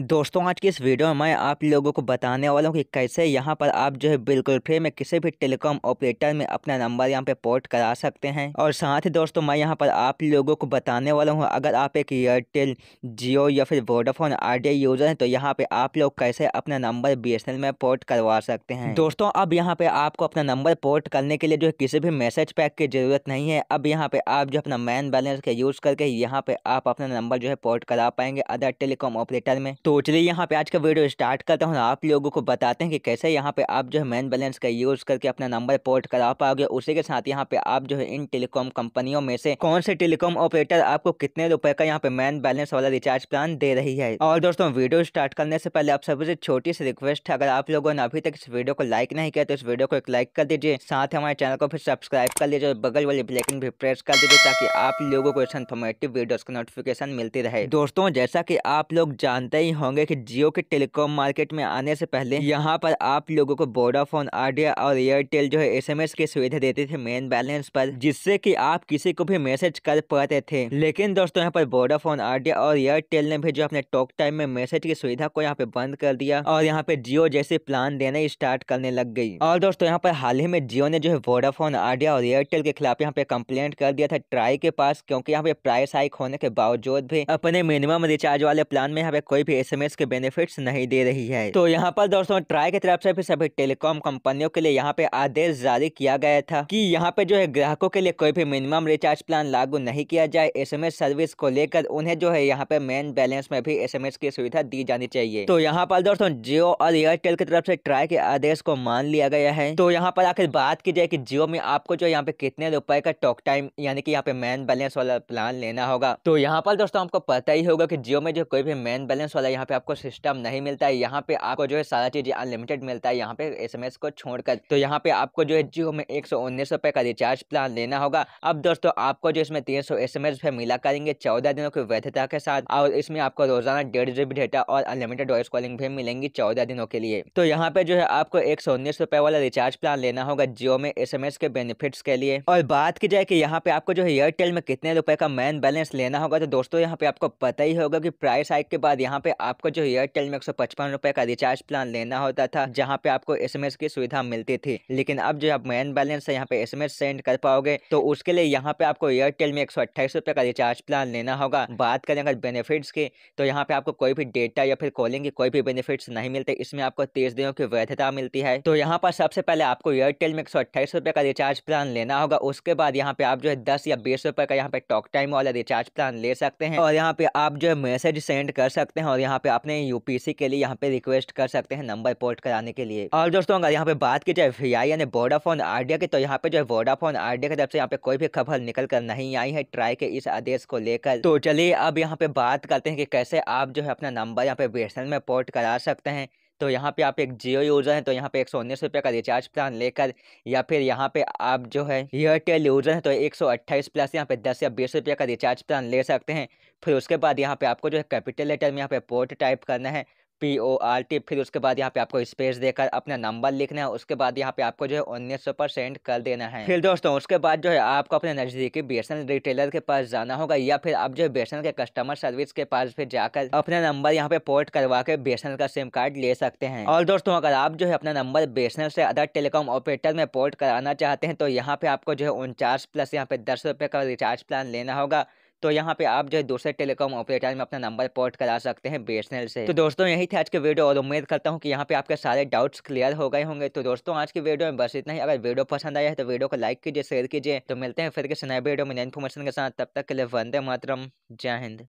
दोस्तों आज की इस वीडियो में मैं आप लोगों को बताने वाला हूँ कि कैसे यहाँ पर आप जो है बिल्कुल फ्री में किसी भी टेलीकॉम ऑपरेटर में अपना नंबर यहाँ पे पोर्ट करा सकते हैं और साथ ही दोस्तों मैं यहाँ पर आप लोगों को बताने वाला हूँ अगर आप एक एयरटेल जियो या फिर वोडाफोन आइडिया यूजर हैं तो यहाँ पर आप लोग कैसे अपना नंबर बी में पोर्ट करवा सकते हैं दोस्तों अब यहाँ पर आपको अपना नंबर पोर्ट करने के लिए जो है किसी भी मैसेज पैक की जरूरत नहीं है अब यहाँ पर आप जो अपना मैन बैलेंस का यूज करके यहाँ पर आप अपना नंबर जो है पोर्ट करा पाएंगे अदर टेलीकॉम ऑपरेटर में तो चलिए यहाँ पे आज का वीडियो स्टार्ट करता हूँ आप लोगों को बताते हैं कि कैसे यहाँ पे आप जो है मैन बैलेंस का यूज़ करके अपना नंबर पोर्ट करा पाओगे उसी के साथ यहाँ पे आप जो है इन टेलीकॉम कंपनियों में से कौन से टेलीकॉम ऑपरेटर आपको कितने रुपए का यहाँ पे मैन बैलेंस वाला रिचार्ज प्लान दे रही है और दोस्तों वीडियो स्टार्ट करने से पहले आप सभी से छोटी सी रिक्वेस्ट है अगर आप लोगों ने अभी तक इस वीडियो को लाइक नहीं किया तो इस वीडियो को एक लाइक कर दीजिए साथ हमारे चैनल को फिर सब्सक्राइब कर लीजिए और बगल वाली ब्लैकिन भी प्रेस कर दीजिए ताकि आप लोगों को इस इन्फॉर्मेटिव वीडियो का नोटिफिकेशन मिलती रहे दोस्तों जैसा की आप लोग जानते ही नहीं होंगे कि जियो के टेलीकॉम मार्केट में आने से पहले यहाँ पर आप लोगों को वोडाफोन आइडिया और एयरटेल जो है एसएमएस की सुविधा देते थे मेन बैलेंस पर जिससे कि आप किसी को भी मैसेज कर पाते थे लेकिन दोस्तों यहाँ पर वोडाफोन आइडिया और एयरटेल ने भी जो अपने टॉक टाइम में मैसेज की सुविधा को यहाँ पे बंद कर दिया और यहाँ पे जियो जैसे प्लान देने स्टार्ट करने लग गई और दोस्तों यहाँ पर हाल ही में जियो ने जो है वोडाफोन आइडिया और एयरटेल के खिलाफ यहाँ पे कंप्लेंट कर दिया था ट्राई के पास क्योंकि यहाँ पे प्राइस हाइक होने के बावजूद भी अपने मिनिमम रिचार्ज वाले प्लान में यहाँ पे कोई भी एसएमएस के बेनिफिट्स नहीं दे रही है तो यहाँ पर दोस्तों ट्राई की तरफ से भी सभी टेलीकॉम कंपनियों के लिए यहाँ पे आदेश जारी किया गया था कि यहाँ पे जो है ग्राहकों के लिए कोई भी मिनिमम रिचार्ज प्लान लागू नहीं किया जाए एस सर्विस को लेकर उन्हें जो है यहाँ पे मेन बैलेंस में भी एस की सुविधा दी जानी चाहिए तो यहाँ पर दोस्तों जियो और एयरटेल की तरफ से ट्राई के आदेश को मान लिया गया है तो यहाँ पर आखिर बात की जाए कि जियो में आपको जो यहाँ पे कितने रुपए का टॉक टाइम यानी कि यहाँ पे मेन बैलेंस वाला प्लान लेना होगा तो यहाँ पर दोस्तों आपको पता ही होगा कि जियो में जो कोई भी मेन बैलेंस वाला यहाँ पे आपको सिस्टम नहीं मिलता है यहाँ पे आपको जो है सारा चीज़ अनलिमिटेड मिलता है यहाँ पे एसएमएस को छोड़कर तो यहाँ पे आपको जो है जियो में एक सौ का रिचार्ज प्लान लेना होगा अब दोस्तों आपको जो इसमें तीन सौ एस मिला करेंगे चौदह दिनों की वैधता के साथ और इसमें आपको रोजाना डेढ़ जीबी डेटा और अनलिमिटेड वॉइस कॉलिंग भी मिलेंगी चौदह दिनों के लिए तो यहाँ पे जो है आपको एक सौ वाला रिचार्ज प्लान लेना होगा जियो में एस के बेनिफिट्स के लिए और बात की जाए की यहाँ पे आपको जो है एयरटेल में कितने रुपए का मैन बैलेंस लेना होगा तो दोस्तों यहाँ पे आपको पता ही होगा की प्राइस हाइक के बाद यहाँ पे आपको जो एयरटेल में एक सौ का रिचार्ज प्लान लेना होता था जहाँ पे आपको एस की सुविधा मिलती थी लेकिन अब जो आप मेन बैलेंस है यहाँ पे एस सेंड कर पाओगे तो उसके लिए यहाँ पे आपको एयरटेल में एक सौ का रिचार्ज प्लान लेना होगा बात करें अगर बेनिफिट्स की तो यहाँ पे आपको कोई भी डेटा या फिर कॉलिंग की कोई भी बेनिफिट्स नहीं मिलते इसमें आपको तीस दिनों की वैधता मिलती है तो यहाँ पर सबसे पहले आपको एयरटेल में एक सौ का रिचार्ज प्लान लेना होगा उसके बाद यहाँ पे आप जो है दस या बीस रुपए का यहाँ पे टॉक टाइम वाला रिचार्ज प्लान ले सकते हैं और यहाँ पे आप जो है मैसेज सेंड कर सकते हैं और यहाँ यहाँ पे अपने यूपीसी के लिए यहाँ पे रिक्वेस्ट कर सकते हैं नंबर पोर्ट कराने के लिए और दोस्तों अगर यहाँ पे बात की जाए वी आई यानी वोडाफोन आइडिया की तो यहाँ पे जो है वोडाफोन आइडिया की तरफ से यहाँ पे कोई भी खबर निकल कर नहीं आई है ट्राई के इस आदेश को लेकर तो चलिए अब यहाँ पे बात करते हैं कि कैसे आप जो है अपना नंबर यहाँ पे बी में पोर्ट करा सकते हैं तो यहाँ पे आप एक जियो यूज़र हैं तो यहाँ पे एक सौ उन्नीस रुपये का रिचार्ज प्लान लेकर या फिर यहाँ पे आप जो है एयरटेल यूज़र हैं तो एक सौ अट्ठाईस प्लस यहाँ पे दस या बीस रुपये का रिचार्ज प्लान ले सकते हैं फिर उसके बाद यहाँ पे आपको जो है कैपिटल लेटर में यहाँ पे पोर्ट टाइप करना है पी ओ आर टी फिर उसके बाद यहाँ पे आपको स्पेस देकर अपना नंबर लिखना है उसके बाद यहाँ पे आपको जो है उन्नीस सौ पर सेंड कर देना है फिर दोस्तों उसके बाद जो है आपको अपने नज़दीकी बी रिटेलर के पास जाना होगा या फिर आप जो है बी के कस्टमर सर्विस के पास फिर जाकर अपना नंबर यहाँ पे पोर्ट करवा के बी का सिम कार्ड ले सकते हैं और दोस्तों अगर आप जो है अपना नंबर बी से अदर टेलीकॉम ऑपरेटर में पोर्ट कराना चाहते हैं तो यहाँ पे आपको जो है उनचास प्लस यहाँ पे दस रुपये का रिचार्ज प्लान लेना होगा तो यहाँ पे आप जो है दूसरे टेलीकॉम ऑपरेटर में अपना नंबर पोर्ट करा सकते हैं बी से तो दोस्तों यही थे आज के वीडियो और उम्मीद करता हूँ कि यहाँ पे आपके सारे डाउट्स क्लियर हो गए होंगे तो दोस्तों आज की वीडियो में बस इतना ही अगर वीडियो पसंद आया है तो वीडियो को लाइक कीजिए शेयर कीजिए तो मिलते हैं फिर किसी नए वीडियो में नई इन्फॉर्मेशन के साथ तब तक के लिए वंदे मातरम जय हिंद